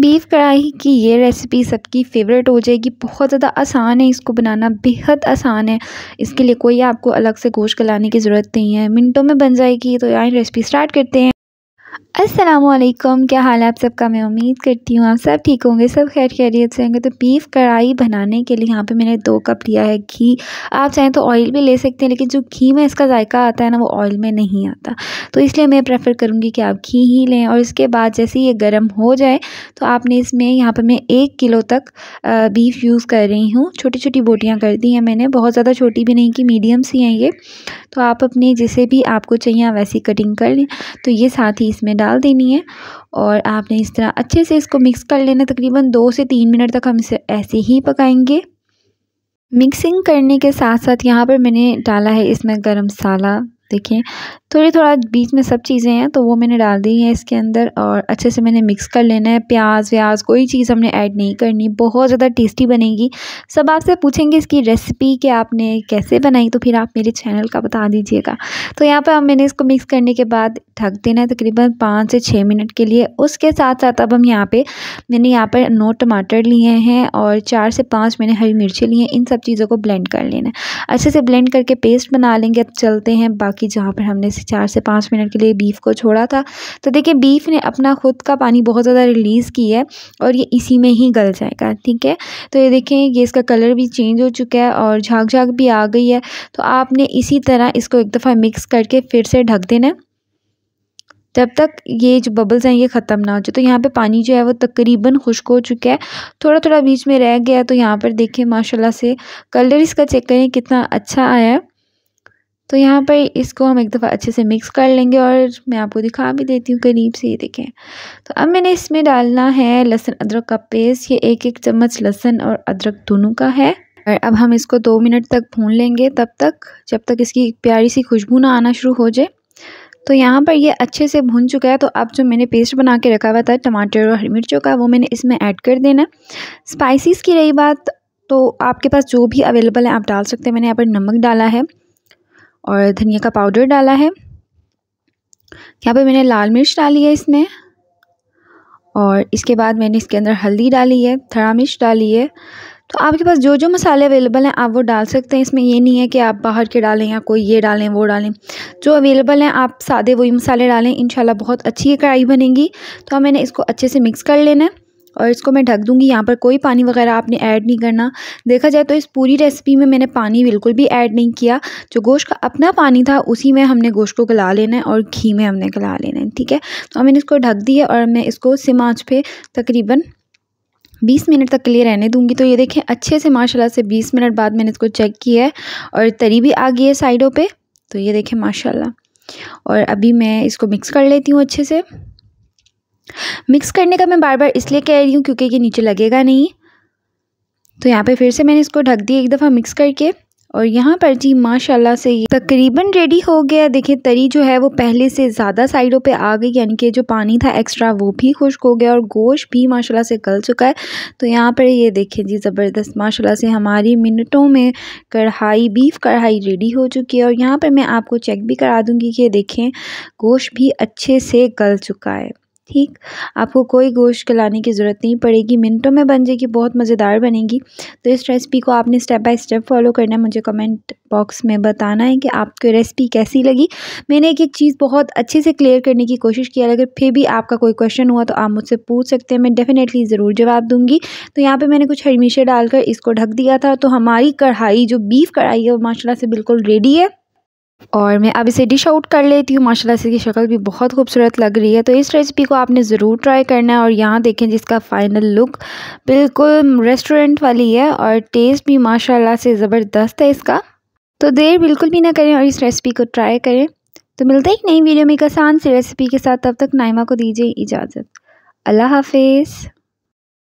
beef कढ़ाई की ये रेसिपी सबकी फ़ेवरेट हो जाएगी बहुत ज़्यादा आसान है इसको बनाना बेहद आसान है इसके लिए कोई आपको अलग से गोश्त गलाने की ज़रूरत नहीं है मिनटों में बन जाएगी तो यहाँ रेसिपी स्टार्ट करते हैं असलम क्या हाल है आप सबका मैं उम्मीद करती हूँ आप सब ठीक होंगे सब खैर खैरियत से होंगे तो बीफ़ कढ़ाई बनाने के लिए यहाँ पे मैंने दो कप लिया है घी आप चाहें तो ऑयल भी ले सकते हैं लेकिन जो घी में इसका जायका आता है ना वो ऑयल में नहीं आता तो इसलिए मैं प्रेफर करूँगी कि आप घी ही लें और इसके बाद जैसे ये गर्म हो जाए तो आपने इसमें यहाँ पर मैं एक किलो तक बीफ यूज़ कर रही हूँ छोटी छोटी बोटियाँ कर दी हैं मैंने बहुत ज़्यादा छोटी भी नहीं की मीडियम सी हैं ये तो आप अपने जैसे भी आपको चाहिए वैसी कटिंग कर लें तो ये साथ ही इसमें डाल देनी है और आपने इस तरह अच्छे से इसको मिक्स कर लेना तकरीबन दो से तीन मिनट तक हम इसे ऐसे ही पकाएंगे मिक्सिंग करने के साथ साथ यहाँ पर मैंने डाला है इसमें गरम मसाला देखें थोड़ी थोड़ा बीच में सब चीज़ें हैं तो वो मैंने डाल दी हैं इसके अंदर और अच्छे से मैंने मिक्स कर लेना है प्याज व्याज कोई चीज़ हमने ऐड नहीं करनी बहुत ज़्यादा टेस्टी बनेगी सब आपसे पूछेंगे इसकी रेसिपी कि आपने कैसे बनाई तो फिर आप मेरे चैनल का बता दीजिएगा तो यहाँ पर हम मैंने इसको मिक्स करने के बाद ढक देना है तकरीबन पाँच से छः मिनट के लिए उसके साथ साथ अब हम यहाँ पर मैंने यहाँ पर नौ टमाटर लिए हैं और चार से पाँच मैंने हरी मिर्ची ली हैं इन सब चीज़ों को ब्लेंड कर लेना है अच्छे से ब्लेंड करके पेस्ट बना लेंगे अब चलते हैं बाकी जहाँ पर हमने चार से पाँच मिनट के लिए बीफ को छोड़ा था तो देखिए बीफ ने अपना खुद का पानी बहुत ज़्यादा रिलीज़ किया है और ये इसी में ही गल जाएगा ठीक है तो ये देखें ये इसका कलर भी चेंज हो चुका है और झाग झाग भी आ गई है तो आपने इसी तरह इसको एक दफ़ा मिक्स करके फिर से ढक देना जब तक ये जो बबल्स हैं ये ख़त्म ना हो जाए तो यहाँ पे पानी जो है वो तकरीबन खुश्क हो चुका है थोड़ा थोड़ा बीच में रह गया तो यहाँ पर देखें माशाल्लाह से कलर इसका चेक करें कितना अच्छा आया है तो यहाँ पर इसको हम एक दफ़ा अच्छे से मिक्स कर लेंगे और मैं आपको दिखा भी देती हूँ करीब से ये देखें तो अब मैंने इसमें डालना है लहसुन अदरक का पेस्ट ये एक एक चम्मच लहसुन और अदरक दोनों का है और अब हम इसको दो मिनट तक भून लेंगे तब तक जब तक इसकी प्यारी सी खुशबू ना आना शुरू हो जाए तो यहाँ पर ये अच्छे से भून चुका है तो अब जो मैंने पेस्ट बना के रखा हुआ था टमाटर और हरी मिर्चों का वो मैंने इसमें ऐड कर देना स्पाइसीज़ की रही बात तो आपके पास जो भी अवेलेबल है आप डाल सकते हैं मैंने यहाँ पर नमक डाला है और धनिया का पाउडर डाला है यहाँ पे मैंने लाल मिर्च डाली है इसमें और इसके बाद मैंने इसके अंदर हल्दी डाली है थड़ा मिर्च डाली है तो आपके पास जो जो मसाले अवेलेबल हैं आप वो डाल सकते हैं इसमें ये नहीं है कि आप बाहर के डालें या कोई ये डालें वो डालें जो अवेलेबल हैं आप सादे वही मसाले डालें इन बहुत अच्छी ये कढ़ाई बनेगी तो मैंने इसको अच्छे से मिक्स कर लेना है और इसको मैं ढक दूँगी यहाँ पर कोई पानी वगैरह आपने ऐड नहीं करना देखा जाए तो इस पूरी रेसिपी में मैंने पानी बिल्कुल भी ऐड नहीं किया जो गोश्त का अपना पानी था उसी में हमने गोश्त को गला लेना है और घी में हमने गला लेना है ठीक है तो मैंने इसको ढक दिया और मैं इसको सिम आँच पर तकरीबन 20 मिनट तक के लिए रहने दूंगी तो ये देखें अच्छे से माशाल्लाह से 20 मिनट बाद मैंने इसको चेक किया है और तरी भी आ गई है साइडों पे तो ये देखें माशाल्लाह और अभी मैं इसको मिक्स कर लेती हूँ अच्छे से मिक्स करने का मैं बार बार इसलिए कह रही हूँ क्योंकि ये नीचे लगेगा नहीं तो यहाँ पे फिर से मैंने इसको ढक दिया एक दफ़ा मिक्स करके और यहाँ पर जी माशाल्लाह से ये तकरीबन रेडी हो गया देखिए तरी जो है वो पहले से ज़्यादा साइडों पे आ गई यानी कि जो पानी था एक्स्ट्रा वो भी खुश्क हो गया और गोश्त भी माशाल्लाह से गल चुका है तो यहाँ पर ये देखिए जी ज़बरदस्त माशाल्लाह से हमारी मिनटों में कढ़ाई बीफ कढ़ाई रेडी हो चुकी है और यहाँ पर मैं आपको चेक भी करा दूँगी कि देखें गोश्त भी अच्छे से गल चुका है ठीक आपको कोई गोश्त गलाने की ज़रूरत नहीं पड़ेगी मिनटों में बन जाएगी बहुत मज़ेदार बनेगी तो इस रेसिपी को आपने स्टेप बाय स्टेप फॉलो करना है मुझे कमेंट बॉक्स में बताना है कि आपको रेसिपी कैसी लगी मैंने एक एक चीज़ बहुत अच्छे से क्लियर करने की कोशिश की है अगर फिर भी आपका कोई क्वेश्चन हुआ तो आप मुझसे पूछ सकते हैं मैं डेफ़िनेटली ज़रूर जवाब दूँगी तो यहाँ पर मैंने कुछ हरमीशे डालकर इसको ढक दिया था तो हमारी कढ़ाई जो बीफ कढ़ाई है वो माशाला से बिल्कुल रेडी है और मैं अब इसे डिश आउट कर लेती हूँ माशाल्लाह इसकी शक्ल भी बहुत खूबसूरत लग रही है तो इस रेसिपी को आपने ज़रूर ट्राई करना है और यहाँ देखें जिसका फ़ाइनल लुक बिल्कुल रेस्टोरेंट वाली है और टेस्ट भी माशाल्लाह से ज़बरदस्त है इसका तो देर बिल्कुल भी ना करें और इस रेसिपी को ट्राई करें तो मिलते ही नई वीडियो में एक आसान सी रेसिपी के साथ तब तक नाइमा को दीजिए इजाज़त अल्लाह हाफिज़